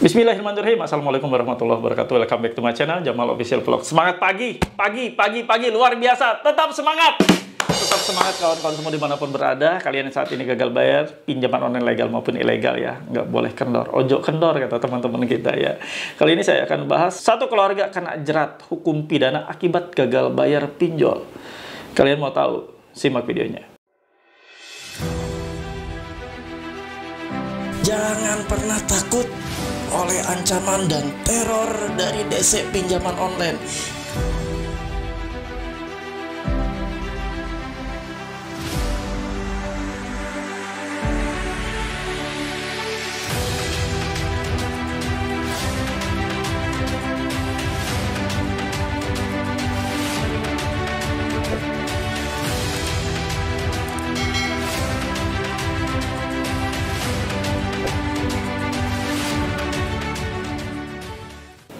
Bismillahirrahmanirrahim. Assalamualaikum warahmatullahi wabarakatuh. Welcome back to my channel Jamal Official Vlog. Semangat pagi, pagi, pagi, pagi luar biasa. Tetap semangat. Tetap semangat kawan-kawan semua dimanapun berada. Kalian yang saat ini gagal bayar pinjaman online legal maupun ilegal ya, nggak boleh kendor. Ojo kendor kata teman-teman kita ya. Kali ini saya akan bahas satu keluarga kena jerat hukum pidana akibat gagal bayar pinjol. Kalian mau tahu? Simak videonya. Jangan pernah takut oleh ancaman dan teror dari DC pinjaman online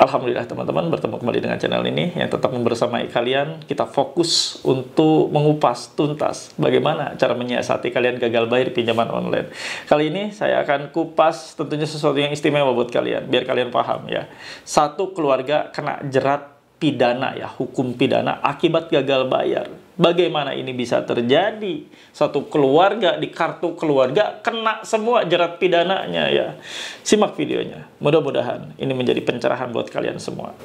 Alhamdulillah teman-teman bertemu kembali dengan channel ini yang tetap membersamai kalian. Kita fokus untuk mengupas tuntas bagaimana cara menyiasati kalian gagal bayar pinjaman online. Kali ini saya akan kupas tentunya sesuatu yang istimewa buat kalian biar kalian paham ya. Satu keluarga kena jerat pidana ya, hukum pidana akibat gagal bayar. Bagaimana ini bisa terjadi? Satu keluarga di kartu keluarga kena semua jerat pidananya ya. Simak videonya. Mudah-mudahan ini menjadi pencerahan buat kalian semua.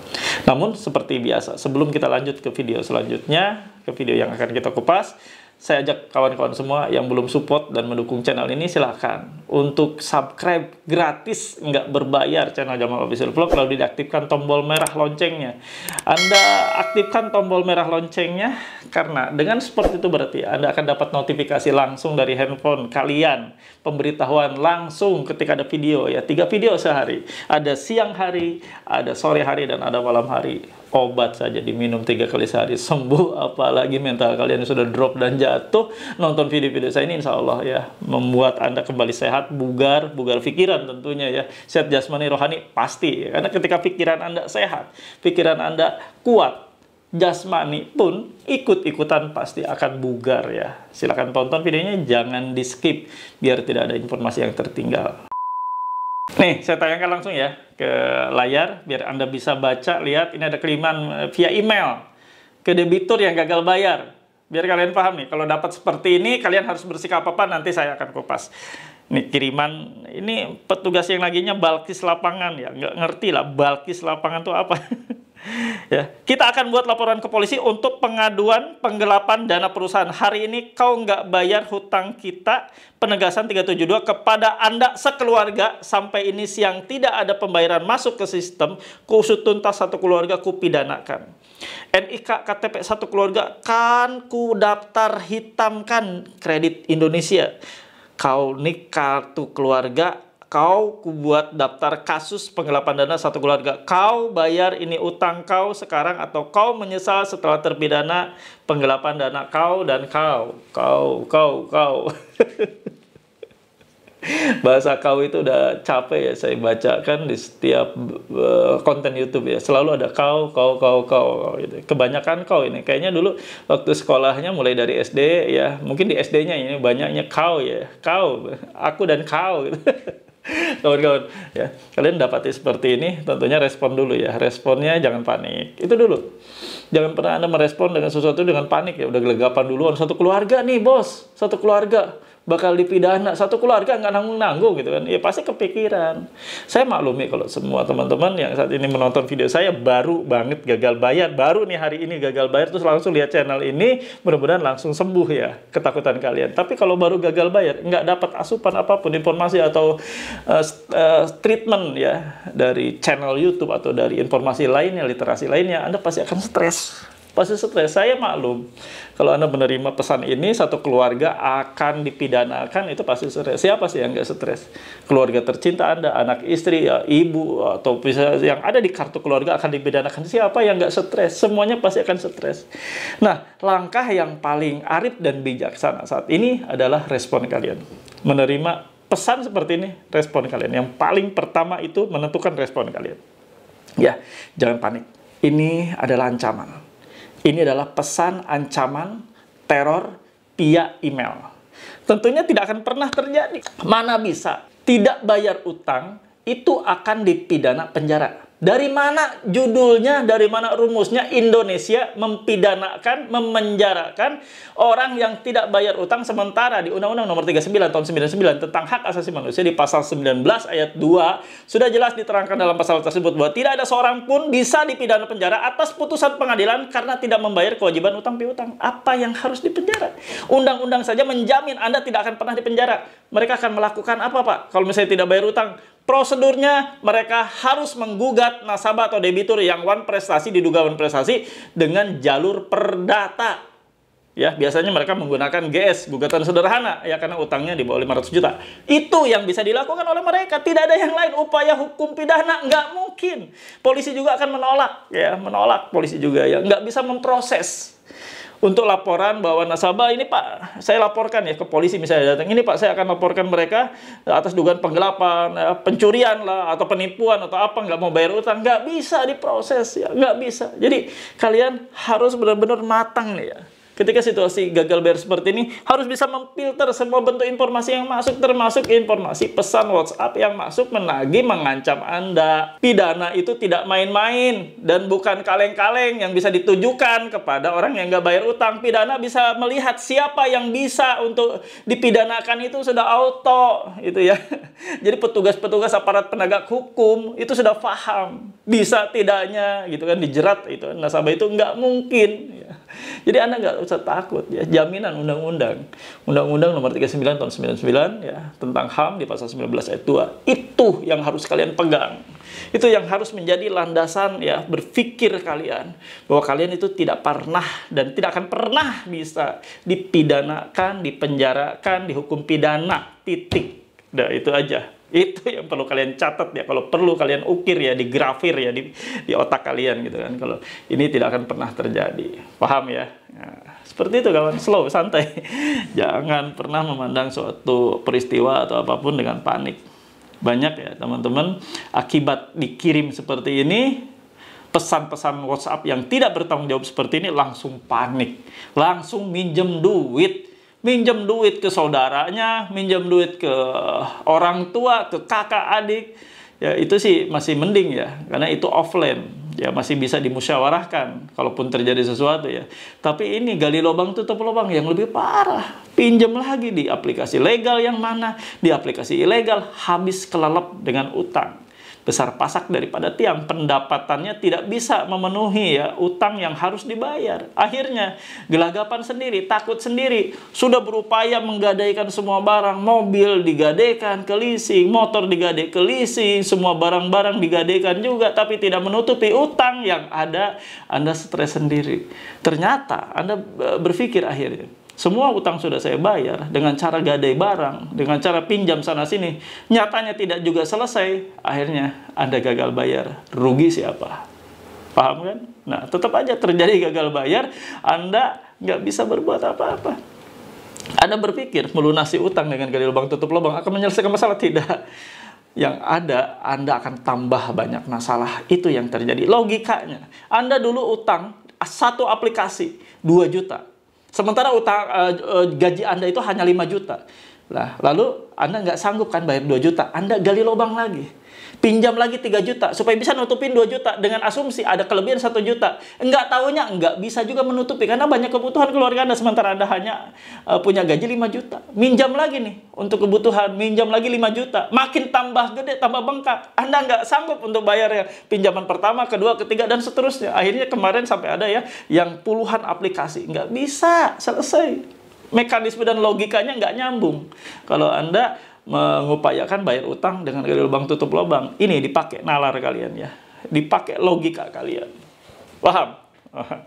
Namun seperti biasa, sebelum kita lanjut ke video selanjutnya, ke video yang akan kita kupas, saya ajak kawan-kawan semua yang belum support dan mendukung channel ini silahkan untuk subscribe gratis nggak berbayar channel Jamal Official Vlog lalu diaktifkan tombol merah loncengnya Anda aktifkan tombol merah loncengnya karena dengan support itu berarti Anda akan dapat notifikasi langsung dari handphone kalian pemberitahuan langsung ketika ada video ya tiga video sehari ada siang hari ada sore hari dan ada malam hari obat saja diminum tiga kali sehari sembuh apalagi mental kalian sudah drop dan jatuh nonton video-video saya ini insya Allah ya membuat anda kembali sehat bugar bugar pikiran tentunya ya sehat jasmani rohani pasti ya. karena ketika pikiran anda sehat pikiran anda kuat jasmani pun ikut-ikutan pasti akan bugar ya silahkan tonton videonya jangan di skip biar tidak ada informasi yang tertinggal Nih, saya tayangkan langsung ya ke layar biar Anda bisa baca, lihat. Ini ada kiriman eh, via email ke debitur yang gagal bayar. Biar kalian paham nih, kalau dapat seperti ini, kalian harus bersikap apa, nanti saya akan kupas. nih kiriman, ini petugas yang laginya balkis lapangan ya, nggak ngerti lah balkis lapangan tuh apa. ya, kita akan buat laporan ke polisi untuk pengaduan penggelapan dana perusahaan. Hari ini kau nggak bayar hutang kita penegasan 372 kepada Anda sekeluarga sampai ini siang tidak ada pembayaran masuk ke sistem kusut tuntas satu keluarga kupidanakan. NIK KTP satu keluarga kan ku daftar hitamkan kredit Indonesia. Kau nih kartu keluarga Kau buat daftar kasus penggelapan dana satu keluarga. Kau bayar ini utang kau sekarang atau kau menyesal setelah terpidana penggelapan dana kau dan kau. Kau, kau, kau. bahasa kau itu udah capek ya saya baca kan di setiap uh, konten YouTube ya selalu ada kau kau kau kau gitu kebanyakan kau ini kayaknya dulu waktu sekolahnya mulai dari SD ya mungkin di SD-nya ini banyaknya kau ya kau aku dan kau gitu. kawan-kawan ya kalian dapati seperti ini tentunya respon dulu ya responnya jangan panik itu dulu jangan pernah anda merespon dengan sesuatu dengan panik ya udah gelagapan duluan satu keluarga nih bos satu keluarga bakal dipidana satu keluarga nggak nanggung nanggung gitu kan ya pasti kepikiran saya maklumi kalau semua teman-teman yang saat ini menonton video saya baru banget gagal bayar baru nih hari ini gagal bayar terus langsung lihat channel ini mudah-mudahan langsung sembuh ya ketakutan kalian tapi kalau baru gagal bayar nggak dapat asupan apapun informasi atau uh, uh, treatment ya dari channel YouTube atau dari informasi lainnya literasi lainnya Anda pasti akan stres pasti stres. Saya maklum, kalau Anda menerima pesan ini, satu keluarga akan dipidanakan, itu pasti stres. Siapa sih yang nggak stres? Keluarga tercinta Anda, anak istri, ya, ibu, atau bisa yang ada di kartu keluarga akan dipidanakan. Siapa yang nggak stres? Semuanya pasti akan stres. Nah, langkah yang paling arif dan bijaksana saat ini adalah respon kalian. Menerima pesan seperti ini, respon kalian. Yang paling pertama itu menentukan respon kalian. Ya, jangan panik. Ini adalah ancaman ini adalah pesan ancaman, teror, via email. Tentunya tidak akan pernah terjadi. Mana bisa? Tidak bayar utang, itu akan dipidana penjara. Dari mana judulnya, dari mana rumusnya Indonesia mempidanakan, memenjarakan orang yang tidak bayar utang sementara di Undang-Undang Nomor 39 Tahun 99 tentang Hak Asasi Manusia di Pasal 19 Ayat 2 sudah jelas diterangkan dalam pasal tersebut bahwa tidak ada seorang pun bisa dipidana penjara atas putusan pengadilan karena tidak membayar kewajiban utang piutang. Apa yang harus dipenjara? Undang-undang saja menjamin Anda tidak akan pernah dipenjara. Mereka akan melakukan apa, Pak? Kalau misalnya tidak bayar utang, Prosedurnya mereka harus menggugat nasabah atau debitur yang wan prestasi diduga wan prestasi dengan jalur perdata. Ya, biasanya mereka menggunakan GS, gugatan sederhana, ya karena utangnya di bawah 500 juta. Itu yang bisa dilakukan oleh mereka. Tidak ada yang lain upaya hukum pidana nggak mungkin. Polisi juga akan menolak, ya, menolak polisi juga ya, nggak bisa memproses untuk laporan bahwa nasabah ini Pak, saya laporkan ya ke polisi misalnya datang. Ini Pak, saya akan laporkan mereka atas dugaan penggelapan, eh, pencurian lah atau penipuan atau apa nggak mau bayar utang, nggak bisa diproses ya, nggak bisa. Jadi kalian harus benar-benar matang nih ya ketika situasi gagal bayar seperti ini harus bisa memfilter semua bentuk informasi yang masuk termasuk informasi pesan WhatsApp yang masuk menagih mengancam Anda. Pidana itu tidak main-main dan bukan kaleng-kaleng yang bisa ditujukan kepada orang yang nggak bayar utang. Pidana bisa melihat siapa yang bisa untuk dipidanakan itu sudah auto itu ya. Jadi petugas-petugas aparat penegak hukum itu sudah paham bisa tidaknya gitu kan dijerat itu nasabah itu nggak mungkin Jadi Anda nggak usah takut ya. Jaminan undang-undang. Undang-undang nomor 39 tahun 99 ya tentang HAM di pasal 19 ayat 2. Itu yang harus kalian pegang. Itu yang harus menjadi landasan ya berpikir kalian bahwa kalian itu tidak pernah dan tidak akan pernah bisa dipidanakan, dipenjarakan, dihukum pidana. Titik. Nah, itu aja. Itu yang perlu kalian catat ya, kalau perlu kalian ukir ya, di digrafir ya di, di otak kalian gitu kan. Kalau ini tidak akan pernah terjadi. Paham ya? Nah, seperti itu kawan, slow, santai. Jangan pernah memandang suatu peristiwa atau apapun dengan panik. Banyak ya teman-teman, akibat dikirim seperti ini, pesan-pesan WhatsApp yang tidak bertanggung jawab seperti ini langsung panik, langsung minjem duit, minjem duit ke saudaranya, minjem duit ke orang tua, ke kakak adik, ya itu sih masih mending ya, karena itu offline ya masih bisa dimusyawarahkan kalaupun terjadi sesuatu ya. Tapi ini gali lubang tutup lubang yang lebih parah. Pinjam lagi di aplikasi legal yang mana, di aplikasi ilegal habis kelelep dengan utang besar pasak daripada tiang pendapatannya tidak bisa memenuhi ya utang yang harus dibayar akhirnya gelagapan sendiri takut sendiri sudah berupaya menggadaikan semua barang mobil digadaikan ke leasing motor digadai ke leasing semua barang-barang digadaikan juga tapi tidak menutupi utang yang ada Anda stres sendiri ternyata Anda e, berpikir akhirnya semua utang sudah saya bayar dengan cara gadai barang, dengan cara pinjam sana sini. Nyatanya tidak juga selesai, akhirnya Anda gagal bayar. Rugi siapa? Paham kan? Nah, tetap aja terjadi gagal bayar, Anda nggak bisa berbuat apa-apa. Anda berpikir melunasi utang dengan gali lubang tutup lubang akan menyelesaikan masalah? Tidak. Yang ada, Anda akan tambah banyak masalah. Itu yang terjadi. Logikanya, Anda dulu utang satu aplikasi 2 juta Sementara utang uh, gaji Anda itu hanya 5 juta. Lah, lalu Anda nggak sanggup kan bayar 2 juta. Anda gali lubang lagi pinjam lagi 3 juta supaya bisa nutupin 2 juta dengan asumsi ada kelebihan 1 juta. Enggak tahunya enggak bisa juga menutupi karena banyak kebutuhan keluarga Anda sementara Anda hanya uh, punya gaji 5 juta. Minjam lagi nih untuk kebutuhan, minjam lagi 5 juta. Makin tambah gede, tambah bengkak. Anda enggak sanggup untuk bayar ya pinjaman pertama, kedua, ketiga dan seterusnya. Akhirnya kemarin sampai ada ya yang puluhan aplikasi. Enggak bisa, selesai. Mekanisme dan logikanya enggak nyambung. Kalau Anda mengupayakan bayar utang dengan gali lubang tutup lubang. Ini dipakai nalar kalian ya. Dipakai logika kalian. Paham?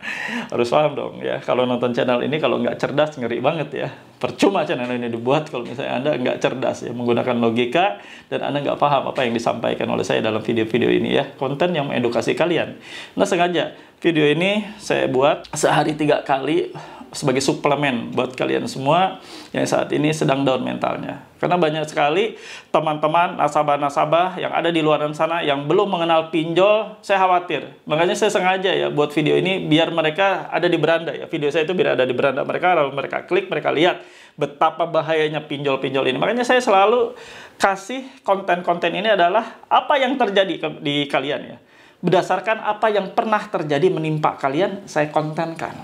Harus paham dong ya. Kalau nonton channel ini kalau nggak cerdas ngeri banget ya. Percuma channel ini dibuat kalau misalnya Anda nggak cerdas ya. Menggunakan logika dan Anda nggak paham apa yang disampaikan oleh saya dalam video-video ini ya. Konten yang mengedukasi kalian. Nah sengaja video ini saya buat sehari tiga kali sebagai suplemen buat kalian semua yang saat ini sedang down mentalnya. Karena banyak sekali teman-teman nasabah-nasabah yang ada di luar sana yang belum mengenal pinjol, saya khawatir. Makanya saya sengaja ya buat video ini biar mereka ada di beranda ya. Video saya itu biar ada di beranda mereka, lalu mereka klik, mereka lihat betapa bahayanya pinjol-pinjol ini. Makanya saya selalu kasih konten-konten ini adalah apa yang terjadi di kalian ya berdasarkan apa yang pernah terjadi menimpa kalian, saya kontenkan.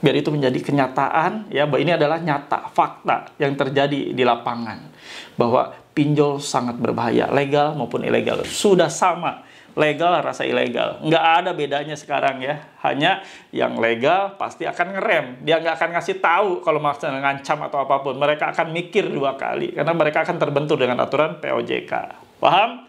Biar itu menjadi kenyataan, ya, bahwa ini adalah nyata, fakta yang terjadi di lapangan. Bahwa pinjol sangat berbahaya, legal maupun ilegal. Sudah sama, legal rasa ilegal. Nggak ada bedanya sekarang ya. Hanya yang legal pasti akan ngerem. Dia nggak akan ngasih tahu kalau maksudnya ngancam atau apapun. Mereka akan mikir dua kali. Karena mereka akan terbentur dengan aturan POJK. Paham?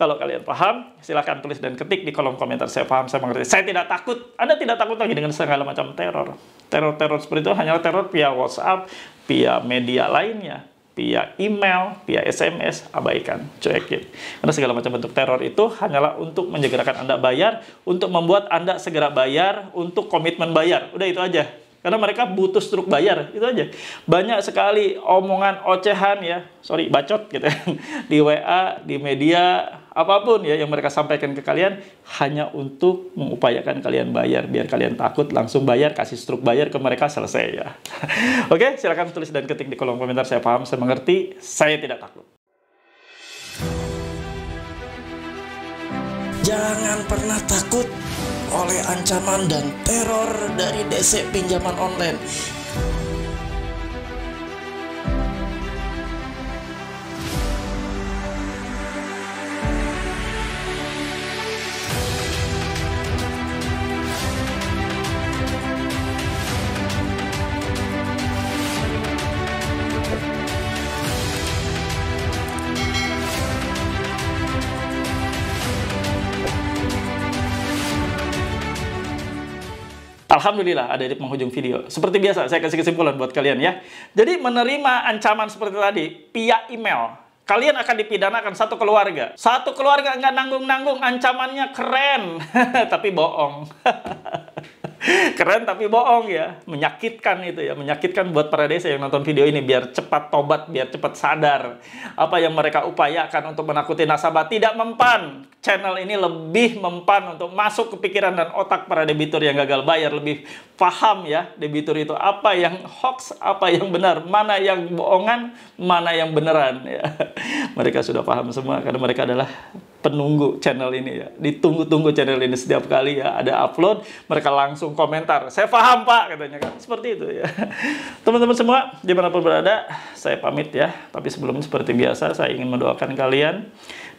Kalau kalian paham, silahkan tulis dan ketik di kolom komentar. Saya paham, saya mengerti. Saya tidak takut. Anda tidak takut lagi dengan segala macam teror. Teror-teror seperti itu hanyalah teror via WhatsApp, via media lainnya via email, via SMS, abaikan, cuekin. Karena segala macam bentuk teror itu hanyalah untuk menyegerakan Anda bayar, untuk membuat Anda segera bayar, untuk komitmen bayar. Udah itu aja. Karena mereka butuh struk bayar, itu aja. Banyak sekali omongan ocehan ya, sorry, bacot gitu ya. di WA, di media, apapun ya yang mereka sampaikan ke kalian hanya untuk mengupayakan kalian bayar biar kalian takut langsung bayar kasih struk bayar ke mereka selesai ya oke silahkan tulis dan ketik di kolom komentar saya paham saya mengerti saya tidak takut jangan pernah takut oleh ancaman dan teror dari DC pinjaman online Alhamdulillah ada di penghujung video. Seperti biasa, saya kasih kesimpulan buat kalian ya. Jadi menerima ancaman seperti tadi, pihak email, kalian akan dipidanakan satu keluarga. Satu keluarga nggak nanggung-nanggung, ancamannya keren. Tapi bohong. keren tapi bohong ya menyakitkan itu ya menyakitkan buat para desa yang nonton video ini biar cepat tobat biar cepat sadar apa yang mereka upayakan untuk menakuti nasabah tidak mempan channel ini lebih mempan untuk masuk ke pikiran dan otak para debitur yang gagal bayar lebih paham ya debitur itu apa yang hoax apa yang benar mana yang bohongan mana yang beneran ya mereka sudah paham semua karena mereka adalah penunggu channel ini ya. Ditunggu-tunggu channel ini setiap kali ya ada upload, mereka langsung komentar. Saya paham Pak katanya kan. Seperti itu ya. Teman-teman semua dimanapun berada, saya pamit ya. Tapi sebelumnya seperti biasa saya ingin mendoakan kalian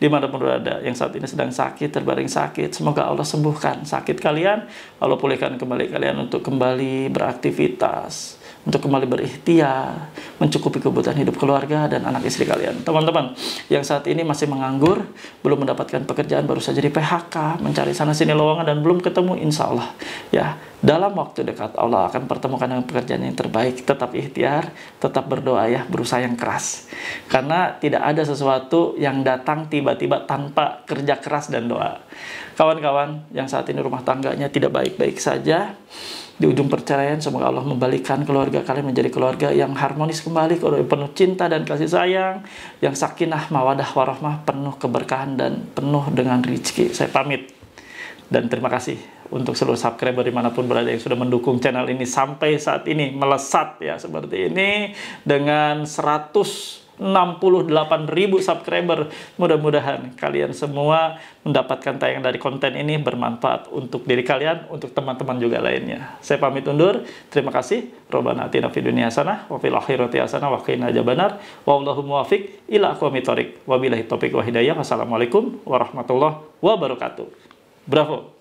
dimanapun berada yang saat ini sedang sakit, terbaring sakit. Semoga Allah sembuhkan sakit kalian. Allah pulihkan kembali kalian untuk kembali beraktivitas untuk kembali berikhtiar, mencukupi kebutuhan hidup keluarga dan anak istri kalian. Teman-teman yang saat ini masih menganggur, belum mendapatkan pekerjaan, baru saja di PHK, mencari sana sini lowongan dan belum ketemu, insya Allah ya dalam waktu dekat Allah akan pertemukan dengan pekerjaan yang terbaik. Tetap ikhtiar, tetap berdoa ya, berusaha yang keras. Karena tidak ada sesuatu yang datang tiba-tiba tanpa kerja keras dan doa. Kawan-kawan yang saat ini rumah tangganya tidak baik-baik saja, di ujung perceraian semoga Allah membalikkan keluarga kalian menjadi keluarga yang harmonis kembali keluarga penuh cinta dan kasih sayang yang sakinah mawadah warahmah penuh keberkahan dan penuh dengan rezeki saya pamit dan terima kasih untuk seluruh subscriber dimanapun berada yang sudah mendukung channel ini sampai saat ini melesat ya seperti ini dengan 100 68 ribu subscriber. Mudah-mudahan kalian semua mendapatkan tayangan dari konten ini bermanfaat untuk diri kalian, untuk teman-teman juga lainnya. Saya pamit undur. Terima kasih. Robana atina fid dunia hasanah wa fil akhirati hasanah wa qina azabannar. Wallahu muwafiq ila aqwamit thoriq. Wabillahi taufiq wa hidayah. Wassalamualaikum warahmatullahi wabarakatuh. Bravo.